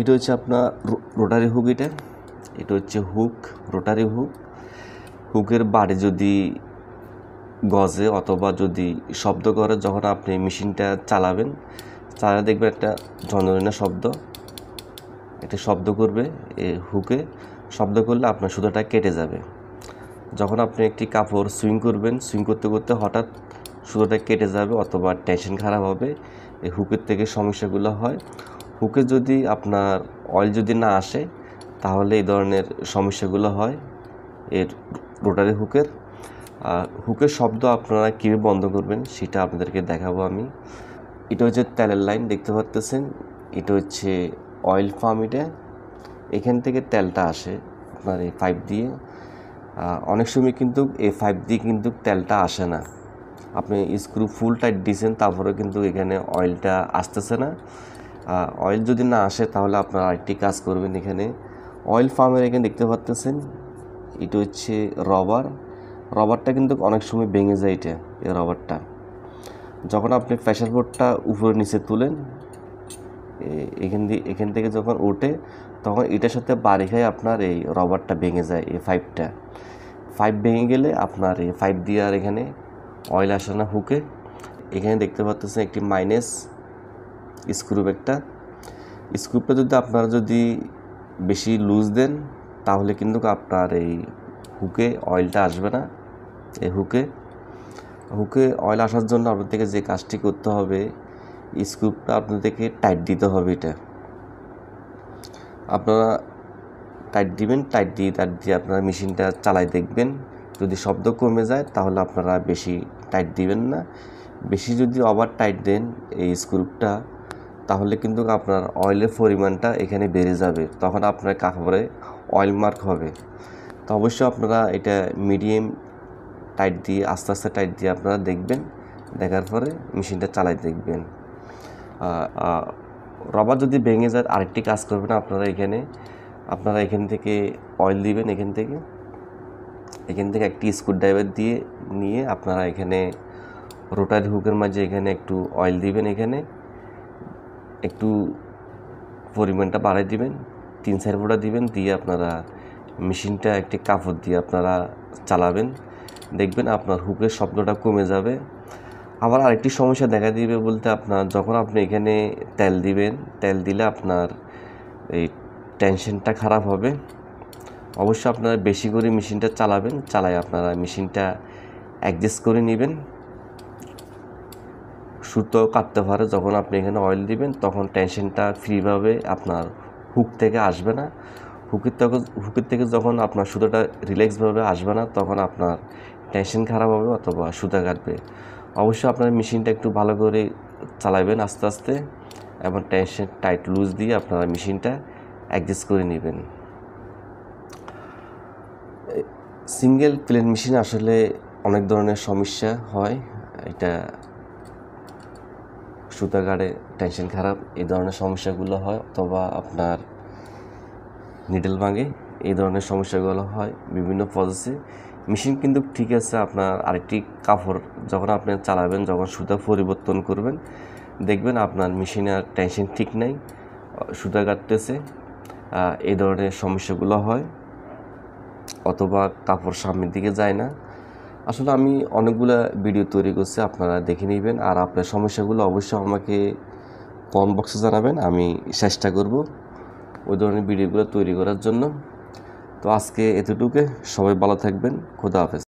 এটা হচ্ছে আপনার রোটারি হুক এটা এটা হচ্ছে হুক রোটারি হুক হুকের বাড়ি যদি গজে অথবা যদি শব্দ করে যখন আপনি মেশিনটা চালাবেন চালা দেখবেন একটা ঝনঝনা শব্দ একটা শব্দ করবে এ হুকে শব্দ করলে আপনার সুতোটা কেটে যাবে যখন আপনি একটি কাপড় সুইং করবেন সুইং করতে করতে হঠাৎ সুতোটা কেটে যাবে অথবা টেনশন খারাপ হবে এই হুকের থেকে সমস্যাগুলো হয় হুকে যদি আপনার অয়েল যদি না আসে তাহলে এই ধরনের সমস্যাগুলো হয় এর রোটারি হুকের আর হুকের শব্দ আপনারা কীভাবে বন্ধ করবেন সেটা আপনাদেরকে দেখাবো আমি এটা হচ্ছে তেলের লাইন দেখতে পাচ্তেছেন এটা হচ্ছে অয়েল ফার্ম এটা এখান থেকে তেলটা আসে আপনার এই পাইপ দিয়ে অনেক সময় কিন্তু এই পাইপ দিয়ে কিন্তু তেলটা আসে না আপনি স্ক্রু ফুল টাইট দিয়েছেন তারপরেও কিন্তু এখানে অয়েলটা আসতেছে না অয়েল যদি না আসে তাহলে আপনারা আরেকটি কাজ করবেন এখানে অয়েল ফার্মের এখানে দেখতে পাচ্তেছেন এটা হচ্ছে রবার রবারটা কিন্তু অনেক সময় ভেঙে যায় এটা এই রবারটা যখন আপনি প্রেশার বোর্ডটা উপরে নিচে তুলেন এখান দিয়ে এখান থেকে যখন ওঠে তখন এটার সাথে বাড়ি খায় আপনার এই রবারটা ভেঙে যায় এই পাইপটা পাইপ ভেঙে গেলে আপনার এই পাইপ দিয়ে আর এখানে অয়েল আসে না হুকে এখানে দেখতে পাচ্তেছেন একটি মাইনাস ব্যাগটা স্ক্রুপটা যদি আপনারা যদি বেশি লুজ দেন তাহলে কিন্তু আপনার এই হুকে অয়েলটা আসবে না এই হুকে হুকে অয়েল আসার জন্য আপনাদেরকে যে কাজটি করতে হবে স্ক্রুপটা আপনাদেরকে টাইট দিতে হবে এটা আপনারা টাইট দিবেন টাইট দিয়ে টাইট দিয়ে আপনারা মেশিনটা চালায় দেখবেন যদি শব্দ কমে যায় তাহলে আপনারা বেশি টাইট দিবেন না বেশি যদি ওভার টাইট দেন এই স্ক্রুপটা তাহলে কিন্তু আপনার অয়েলের পরিমাণটা এখানে বেড়ে যাবে তখন আপনার কাপড়ে অয়েল মার্ক হবে তো অবশ্যই আপনারা এটা মিডিয়াম টাইট দিয়ে আস্তে আস্তে টাইট দিয়ে আপনারা দেখবেন দেখার পরে মেশিনটা চালাই দেখবেন রবার যদি ভেঙে যায় আরেকটি কাজ করবেন আপনারা এখানে আপনারা এখান থেকে অয়েল দিবেন এখান থেকে এখান থেকে একটি স্ক্রুড্রাইভার দিয়ে নিয়ে আপনারা এখানে রোটারি হুকের মাঝে এখানে একটু অয়েল দিবেন এখানে একটু পরিমাণটা বাড়াই দিবেন তিন চার ফোঁটা দিবেন দিয়ে আপনারা মেশিনটা একটি কাপড় দিয়ে আপনারা চালাবেন দেখবেন আপনার হুকের শব্দটা কমে যাবে আবার আরেকটি সমস্যা দেখা দিবে বলতে আপনার যখন আপনি এখানে তেল দিবেন তেল দিলে আপনার এই টেনশনটা খারাপ হবে অবশ্য আপনারা বেশি করে মেশিনটা চালাবেন চালায় আপনারা মেশিনটা অ্যাডজাস্ট করে নেবেন সুতো কাটতে পারে যখন আপনি এখানে অয়েল দিবেন তখন টেনশনটা ফ্রিভাবে আপনার হুক থেকে আসবে না হুকের থেকে হুকের থেকে যখন আপনার সুতোটা রিল্যাক্সভাবে আসবে না তখন আপনার টেনশন খারাপ হবে অথবা সুতা কাটবে অবশ্যই আপনার মেশিনটা একটু ভালো করে চালাবেন আস্তে আস্তে এবং টেনশন টাইট লুজ দিয়ে আপনারা মেশিনটা অ্যাডজাস্ট করে নেবেন সিঙ্গেল প্লেন মেশিন আসলে অনেক ধরনের সমস্যা হয় এটা সুতাগারে টেনশন খারাপ এই ধরনের সমস্যাগুলো হয় অথবা আপনার নিডেল ভাঙে এই ধরনের সমস্যাগুলো হয় বিভিন্ন প্রসেসে মেশিন কিন্তু ঠিক আছে আপনার আরেকটি কাপড় যখন আপনি চালাবেন যখন সুতা পরিবর্তন করবেন দেখবেন আপনার মেশিনে আর টেনশন ঠিক নাই সুতা কাটতেছে এই ধরনের সমস্যাগুলো হয় অথবা কাপড় সামনের দিকে যায় না আসলে আমি অনেকগুলো ভিডিও তৈরি করছি আপনারা দেখে নেবেন আর আপনার সমস্যাগুলো অবশ্যই আমাকে কম বক্সে জানাবেন আমি চেষ্টা করব ওই ধরনের ভিডিওগুলো তৈরি করার জন্য তো আজকে এতটুকু সবাই ভালো থাকবেন খোদা হাফেজ